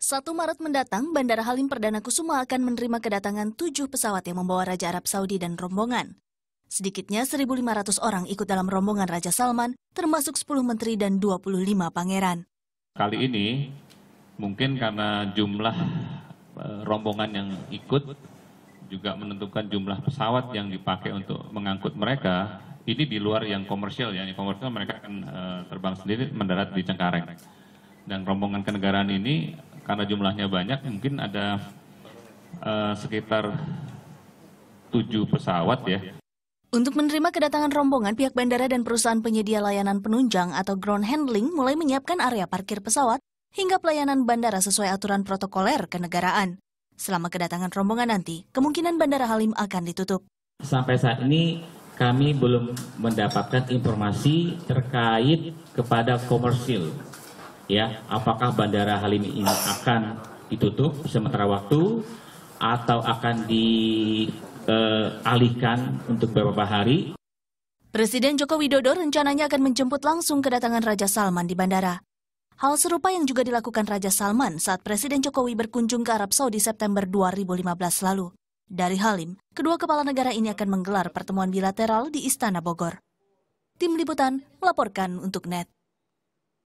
1 Maret mendatang, Bandara Halim Perdana Kusuma akan menerima kedatangan tujuh pesawat yang membawa Raja Arab Saudi dan rombongan. Sedikitnya 1.500 orang ikut dalam rombongan Raja Salman, termasuk 10 menteri dan 25 pangeran. Kali ini, mungkin karena jumlah e, rombongan yang ikut juga menentukan jumlah pesawat yang dipakai untuk mengangkut mereka, ini di luar yang komersial yang komersial mereka akan e, terbang sendiri mendarat di Cengkareng. Dan rombongan kenegaraan ini karena jumlahnya banyak mungkin ada uh, sekitar tujuh pesawat ya. Untuk menerima kedatangan rombongan, pihak bandara dan perusahaan penyedia layanan penunjang atau ground handling mulai menyiapkan area parkir pesawat hingga pelayanan bandara sesuai aturan protokoler kenegaraan. Selama kedatangan rombongan nanti, kemungkinan Bandara Halim akan ditutup. Sampai saat ini kami belum mendapatkan informasi terkait kepada komersil ya apakah Bandara Halim ini akan ditutup sementara waktu atau akan dialihkan eh, untuk beberapa hari. Presiden Joko Widodo rencananya akan menjemput langsung kedatangan Raja Salman di bandara. Hal serupa yang juga dilakukan Raja Salman saat Presiden Jokowi berkunjung ke Arab Saudi September 2015 lalu. Dari Halim, kedua kepala negara ini akan menggelar pertemuan bilateral di Istana Bogor. Tim Liputan melaporkan untuk NET.